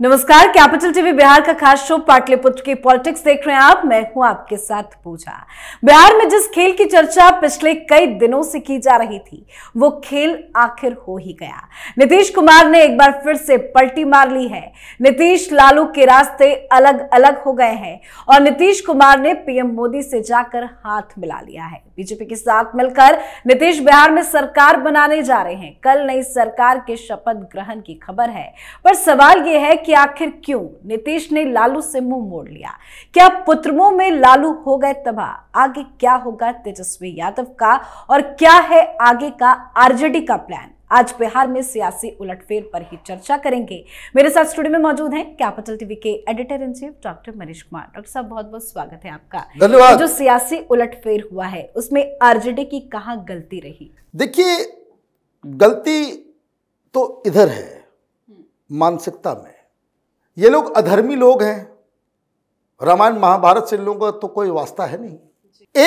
नमस्कार capital TV Bihar का खास शो पाटलिपुत्र की पॉलिटिक्स देख रहे हैं आप मैं हूं आपके साथ पूजा बिहार में जिस खेल की चर्चा पिछले कई दिनों से की जा रही थी वो खेल आखिर हो ही गया नीतीश कुमार ने एक बार फिर से पलटी मार ली है नीतीश लालू के रास्ते अलग अलग हो गए हैं और नीतीश कुमार ने पीएम मोदी से जाकर हाथ मिला लिया है बीजेपी के साथ मिलकर नीतीश बिहार में सरकार बनाने जा रहे हैं कल नई सरकार के शपथ ग्रहण की खबर है पर सवाल यह है कि आखिर क्यों नीतीश ने लालू से मुंह मोड़ लिया क्या पुत्रमों में लालू हो गए तबाह आगे क्या होगा तेजस्वी यादव का और क्या है आगे का आरजेडी का प्लान आज बिहार में सियासी उलटफेर पर ही चर्चा करेंगे मेरे साथ स्टूडियो में मौजूद हैं कैपिटल टीवी के editor in chief doctor Manish Kumar doctor साहब बहुत बहुत स्वागत है आपका धन्यवाद जो सियासी उलटफेर हुआ है उसमें आरजेडी की कहा गलती रही देखिए गलती तो इधर है मानसिकता में ये लोग अधर्मी लोग हैं रामायण महाभारत से लोगों का तो कोई वास्ता है नहीं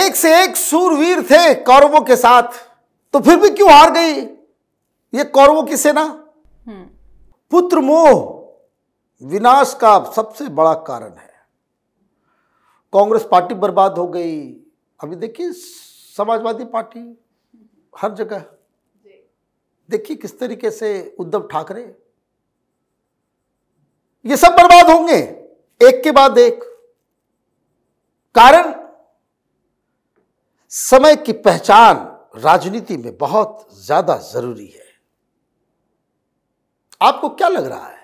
एक से एक सूरवीर थे कौरवों के साथ तो फिर भी क्यों हार गई ये कौरवों की सेना हम्म। पुत्र मोह विनाश का सबसे बड़ा कारण है कांग्रेस पार्टी बर्बाद हो गई अभी देखिए समाजवादी पार्टी हर जगह देखिए किस तरीके से उद्धव ठाकरे ये सब बर्बाद होंगे एक के बाद एक कारण समय की पहचान राजनीति में बहुत ज्यादा जरूरी है आपको क्या लग रहा है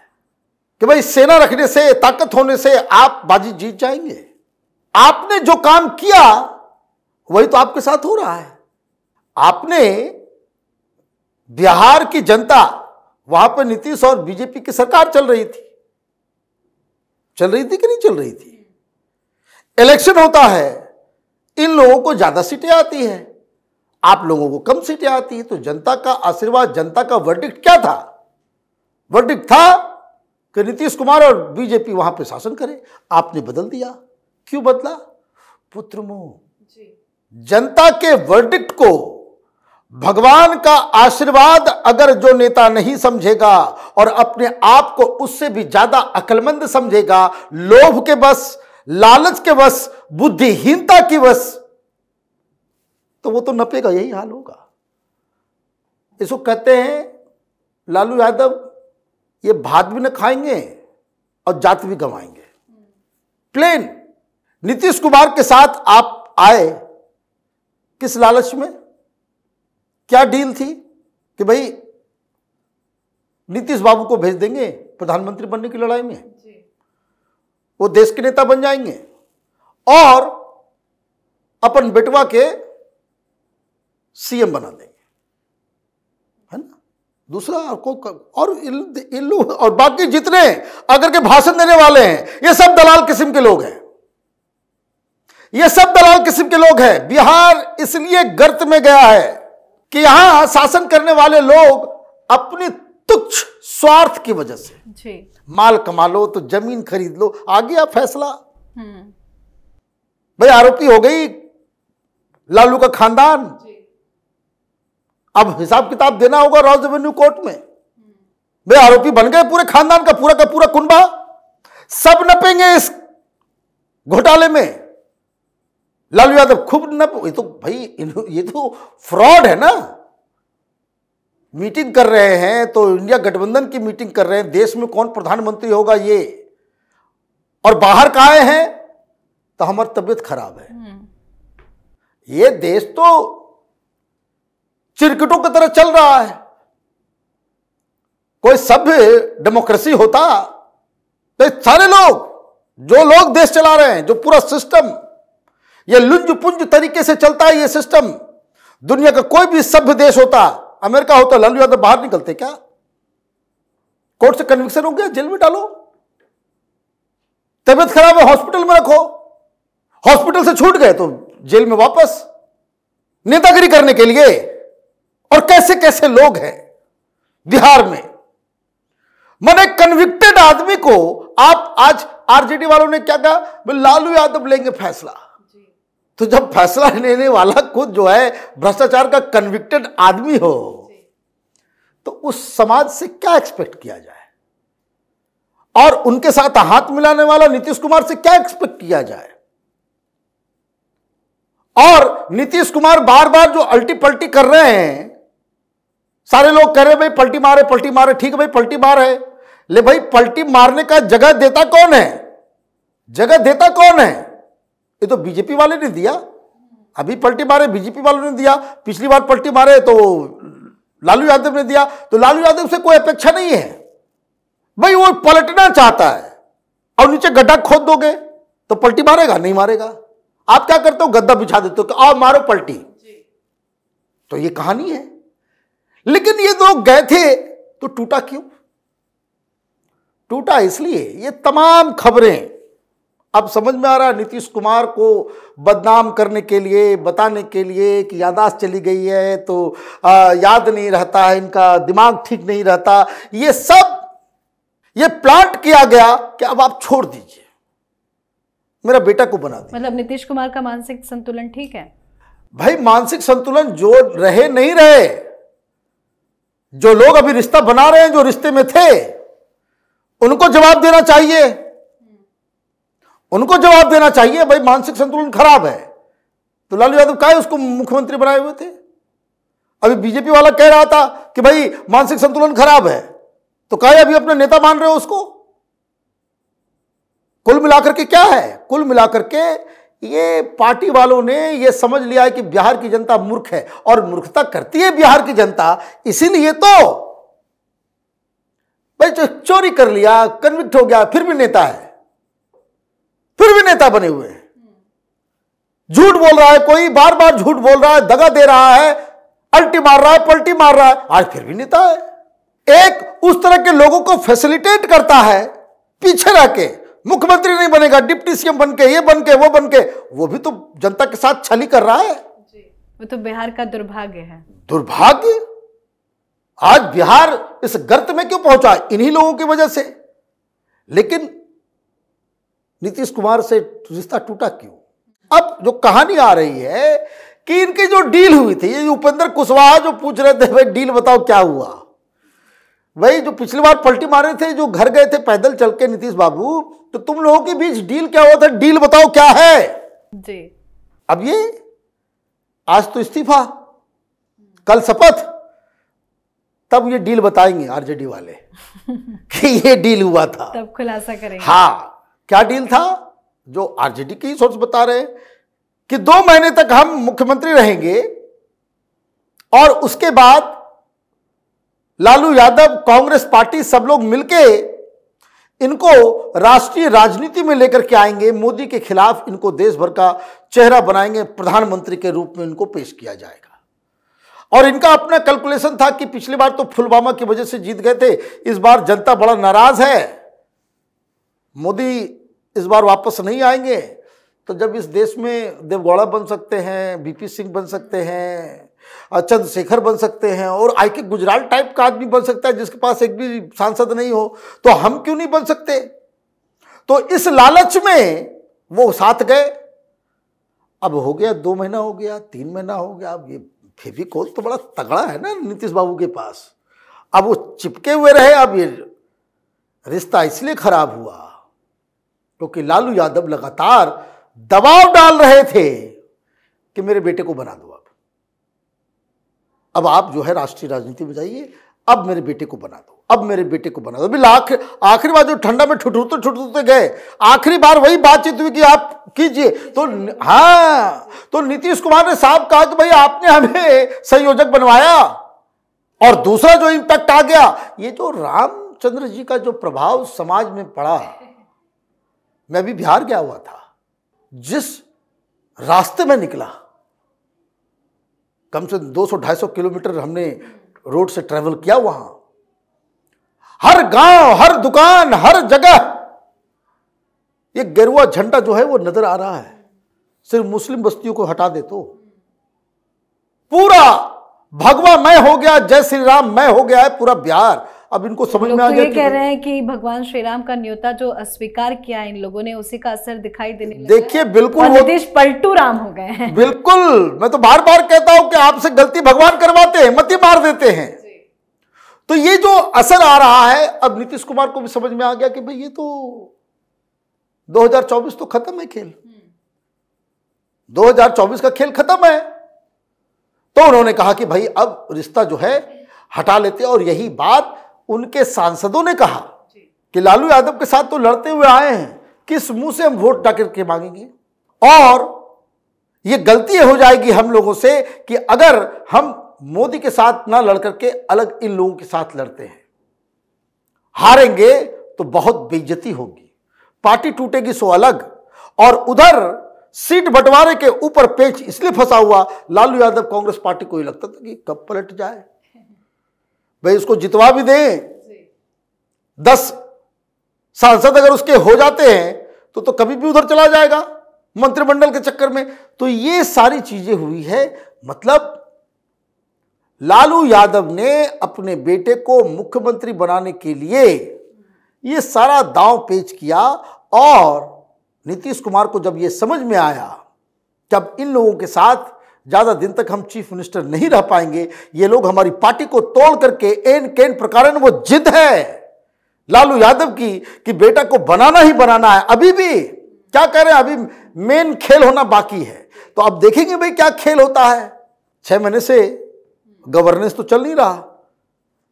कि भाई सेना रखने से ताकत होने से आप बाजी जीत जाएंगे आपने जो काम किया वही तो आपके साथ हो रहा है आपने बिहार की जनता वहां पर नीतीश और बीजेपी की सरकार चल रही थी चल रही थी कि नहीं चल रही थी इलेक्शन होता है इन लोगों को ज़्यादा सीटें आती है आप लोगों को कम सीटें आती है तो जनता का आशीर्वाद जनता का वर्डिक्ट क्या था वर्डिक्ट था कि नीतीश कुमार और बीजेपी वहां पे शासन करे आपने बदल दिया क्यों बदला पुत्र मोह जनता के वर्डिक्ट को भगवान का आशीर्वाद अगर जो नेता नहीं समझेगा और अपने आप को उससे भी ज्यादा अकलमंद समझेगा लोभ के बस लालच के बस बुद्धिहीनता की बस तो वो तो नपेगा यही हाल होगा इसको कहते हैं लालू यादव ये भात भी न खाएंगे और जात भी गंवाएंगे प्लेन नीतीश कुमार के साथ आप आए किस लालच में क्या डील थी कि भाई नीतीश बाबू को भेज देंगे प्रधानमंत्री बनने की लड़ाई में वो देश के नेता बन जाएंगे और अपन बेटवा के सीएम बना देंगे है ना दूसरा को और इल्लू और बाकी जितने अगर के भाषण देने वाले हैं ये सब दलाल किस्म के लोग हैं ये सब दलाल किस्म के लोग हैं बिहार इसलिए गर्त में गया है कि यहां शासन करने वाले लोग अपने तुच्छ स्वार्थ की वजह से जी। माल कमा लो तो जमीन खरीद लो आ गया फैसला हम्म। भाई आरोपी हो गई लालू का खानदान अब हिसाब किताब देना होगा रॉयल रेवेन्यू कोर्ट में भाई आरोपी बन गए पूरे खानदान का पूरा का पूरा कुंबा सब नपेंगे इस घोटाले में लालू यादव खूब न ये तो भाई ये तो फ्रॉड है ना मीटिंग कर रहे हैं तो इंडिया गठबंधन की मीटिंग कर रहे हैं देश में कौन प्रधानमंत्री होगा ये और बाहर का आए हैं तो हमारी तबीयत खराब है हम्म। ये देश तो चिरकटों की तरह चल रहा है कोई सभ्य डेमोक्रेसी होता तो सारे लोग जो लोग देश चला रहे हैं जो पूरा सिस्टम ये लुंज पुंज तरीके से चलता है ये सिस्टम दुनिया का कोई भी सभ्य देश होता अमेरिका होता लालू यादव बाहर निकलते क्या कोर्ट से कन्विक्शन हो गया जेल में डालो तबियत खराब है हॉस्पिटल में रखो हॉस्पिटल से छूट गए तो जेल में वापस नेतागिरी करने के लिए और कैसे कैसे लोग हैं बिहार में मैंने कन्विक्टेड आदमी को आप आज आरजेडी वालों ने क्या कहा लालू यादव लेंगे फैसला तो जब फैसला लेने वाला खुद जो है भ्रष्टाचार का कन्विक्टेड आदमी हो तो उस समाज से क्या एक्सपेक्ट किया जाए और उनके साथ हाथ मिलाने वाला नीतीश कुमार से क्या एक्सपेक्ट किया जाए और नीतीश कुमार बार बार जो अल्टी पल्टी कर रहे हैं सारे लोग कह रहे भाई पलटी मारे पलटी मारे ठीक है भाई पलटी मार है ले भाई पलटी मारने का जगह देता कौन है जगह देता कौन है ये तो बीजेपी वाले ने दिया अभी पलटी मारे बीजेपी वालों ने दिया पिछली बार पलटी मारे तो लालू यादव ने दिया तो लालू यादव से कोई अपेक्षा नहीं है भाई वो पलटना चाहता है और नीचे गड्ढा खोद दोगे तो पलटी मारेगा नहीं मारेगा आप क्या करते हो गद्दा बिछा देते हो आओ मारो पलटी तो ये कहानी है लेकिन ये लोग गए थे तो टूटा क्यों टूटा इसलिए ये तमाम खबरें अब समझ में आ रहा है नीतीश कुमार को बदनाम करने के लिए बताने के लिए कि यादाश्त चली गई है तो आ, याद नहीं रहता है इनका दिमाग ठीक नहीं रहता ये सब ये प्लांट किया गया कि अब आप छोड़ दीजिए मेरा बेटा को बना मतलब नीतीश कुमार का मानसिक संतुलन ठीक है भाई मानसिक संतुलन जो रहे नहीं रहे जो लोग अभी रिश्ता बना रहे हैं जो रिश्ते में थे उनको जवाब देना चाहिए उनको जवाब देना चाहिए भाई मानसिक संतुलन खराब है तो लालू यादव का उसको मुख्यमंत्री बनाए हुए थे अभी बीजेपी वाला कह रहा था कि भाई मानसिक संतुलन खराब है तो कहे अभी अपना नेता मान रहे हो उसको कुल मिलाकर के क्या है कुल मिलाकर के ये पार्टी वालों ने ये समझ लिया है कि बिहार की जनता मूर्ख है और मूर्खता करती है बिहार की जनता इसीलिए तो भाई जो चोरी कर लिया कन्विक्ट हो गया फिर भी नेता है फिर भी नेता बने हुए हैं झूठ बोल रहा है कोई बार बार झूठ बोल रहा है दगा दे रहा है अल्टी मार रहा है पलटी मार रहा है आज फिर भी नेता है एक उस तरह के लोगों को फैसिलिटेट करता है पीछे रह के मुख्यमंत्री नहीं बनेगा डिप्टी सीएम बन के ये बन के वो बन के वो भी तो जनता के साथ छली कर रहा है वो तो बिहार का दुर्भाग्य है दुर्भाग्य आज बिहार इस गर्त में क्यों पहुंचा इन्हीं लोगों की वजह से लेकिन नीतीश कुमार से रिश्ता टूटा क्यों अब जो कहानी आ रही है कि इनकी जो डील हुई थी ये उपेंद्र कुशवाहा जो पूछ रहे थे भाई डील बताओ क्या हुआ वही जो पिछली बार पलटी मारे थे जो घर गए थे पैदल चल के नीतीश बाबू तो तुम लोगों के बीच डील क्या हुआ था डील बताओ क्या है जी अब ये आज तो इस्तीफा कल शपथ तब ये डील बताएंगे आरजेडी वाले कि ये डील हुआ था तब खुलासा करेंगे हाँ क्या डील था जो आरजेडी की सोर्स बता रहे हैं कि दो महीने तक हम मुख्यमंत्री रहेंगे और उसके बाद लालू यादव कांग्रेस पार्टी सब लोग मिलके इनको राष्ट्रीय राजनीति में लेकर के आएंगे मोदी के खिलाफ इनको देश भर का चेहरा बनाएंगे प्रधानमंत्री के रूप में इनको पेश किया जाएगा और इनका अपना कैलकुलेशन था कि पिछली बार तो फुलवामा की वजह से जीत गए थे इस बार जनता बड़ा नाराज है मोदी इस बार वापस नहीं आएंगे तो जब इस देश में देवगौड़ा बन सकते हैं बीपी सिंह बन सकते हैं चंद्रशेखर बन सकते हैं और आई के गुजराल टाइप का आदमी बन सकता है जिसके पास एक भी सांसद नहीं हो तो हम क्यों नहीं बन सकते तो इस लालच में वो साथ गए अब हो गया दो महीना हो गया तीन महीना हो गया अब ये फेविकोल तो बड़ा तगड़ा है ना नीतीश बाबू के पास अब वो चिपके हुए रहे अब ये रिश्ता इसलिए खराब हुआ क्योंकि तो लालू यादव लगातार दबाव डाल रहे थे कि मेरे बेटे को बना दो आप अब आप जो है राष्ट्रीय राजनीति में जाइए अब मेरे बेटे को बना दो अब मेरे बेटे को बना दो अभी लाख आखिरी बार जो ठंडा में ठुठुरते ठुठुरते गए आखिरी बार वही बातचीत हुई कि आप कीजिए तो हाँ तो नीतीश कुमार ने साफ कहा कि भाई आपने हमें संयोजक बनवाया और दूसरा जो इंपैक्ट आ गया ये जो रामचंद्र जी का जो प्रभाव समाज में पड़ा मैं भी बिहार गया हुआ था जिस रास्ते में निकला कम से दो सौ ढाई सौ किलोमीटर हमने रोड से ट्रेवल किया वहां हर गांव हर दुकान हर जगह ये गेरुआ झंडा जो है वो नजर आ रहा है सिर्फ मुस्लिम बस्तियों को हटा दे तो पूरा भगवा मैं हो गया जय श्री राम मैं हो गया है पूरा बिहार अब इनको समझ में आ तो गया कह रहे हैं कि भगवान श्री राम का न्योता जो अस्वीकार किया इन लोगों ने उसी का असर दिखाई देने देखिए बिल्कुल नीतीश पलटू राम हो गए हैं बिल्कुल मैं तो बार बार कहता हूं कि आपसे गलती भगवान करवाते हैं मती मार देते हैं तो ये जो असर आ रहा है अब नीतीश कुमार को भी समझ में आ गया कि भाई ये तो 2024 तो खत्म है खेल 2024 हम्म। का खेल खत्म है तो उन्होंने कहा कि भाई अब रिश्ता जो है हटा लेते और यही बात उनके सांसदों ने कहा कि लालू यादव के साथ तो लड़ते हुए आए हैं किस मुंह से हम वोट डाकर के मांगेंगे और यह गलती हो जाएगी हम लोगों से कि अगर हम मोदी के साथ ना लड़ करके अलग इन लोगों के साथ लड़ते हैं हारेंगे तो बहुत बेइज्जती होगी पार्टी टूटेगी सो अलग और उधर सीट बंटवारे के ऊपर पेच इसलिए फंसा हुआ लालू यादव कांग्रेस पार्टी को ही लगता था कि कब पलट जाए भाई उसको जितवा भी दें दस सांसद अगर उसके हो जाते हैं तो तो कभी भी उधर चला जाएगा मंत्रिमंडल के चक्कर में तो ये सारी चीजें हुई है मतलब लालू यादव ने अपने बेटे को मुख्यमंत्री बनाने के लिए ये सारा दांव पेच किया और नीतीश कुमार को जब ये समझ में आया जब इन लोगों के साथ ज़्यादा दिन तक हम चीफ मिनिस्टर नहीं रह पाएंगे ये लोग हमारी पार्टी को तोड़ करके एन केन प्रकार वो जिद है लालू यादव की कि बेटा को बनाना ही बनाना है अभी भी क्या कह रहे हैं अभी मेन खेल होना बाकी है तो अब देखेंगे भाई क्या खेल होता है छः महीने से गवर्नेंस तो चल नहीं रहा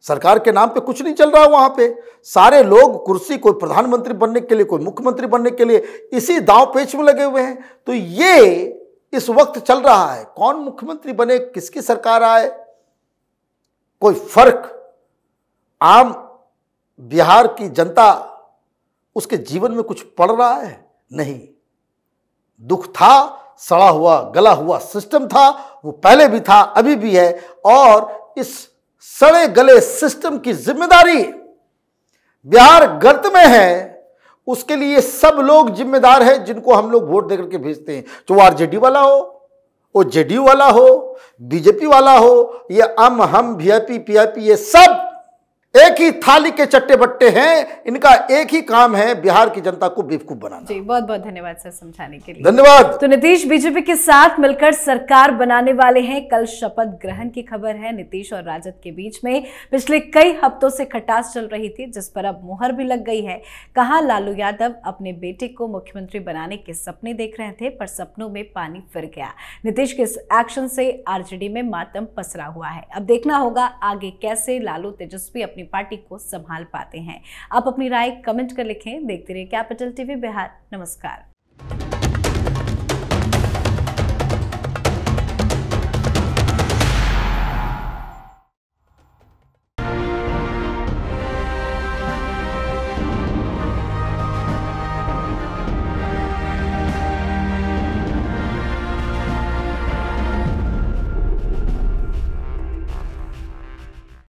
सरकार के नाम पे कुछ नहीं चल रहा वहाँ पे सारे लोग कुर्सी कोई प्रधानमंत्री बनने के लिए कोई मुख्यमंत्री बनने के लिए इसी दाव पेच में लगे हुए हैं तो ये इस वक्त चल रहा है कौन मुख्यमंत्री बने किसकी सरकार आए कोई फर्क आम बिहार की जनता उसके जीवन में कुछ पड़ रहा है नहीं दुख था सड़ा हुआ गला हुआ सिस्टम था वो पहले भी था अभी भी है और इस सड़े गले सिस्टम की जिम्मेदारी बिहार गर्त में है उसके लिए सब लोग जिम्मेदार है जिनको हम लोग वोट देकर के भेजते हैं जो आरजेडी वाला हो वो जेडीयू वाला हो बीजेपी वाला हो या अम हम आई पी ये सब एक ही थाली के चट्टे बट्टे हैं इनका एक ही काम है बिहार की जनता को बेवकूफ बनाना जी बहुत बहुत धन्यवाद सर समझाने के लिए धन्यवाद तो नीतीश बीजेपी के साथ मिलकर सरकार बनाने वाले हैं कल शपथ ग्रहण की खबर है नीतीश और राजद के बीच में पिछले कई हफ्तों से खटास चल रही थी जिस पर अब मुहर भी लग गई है कहा लालू यादव अपने बेटे को मुख्यमंत्री बनाने के सपने देख रहे थे पर सपनों में पानी फिर गया नीतीश के इस एक्शन से आरजेडी में मातम पसरा हुआ है अब देखना होगा आगे कैसे लालू तेजस्वी अपनी अपनी पार्टी को संभाल पाते हैं आप अपनी राय कमेंट कर लिखें देखते रहिए कैपिटल टीवी बिहार नमस्कार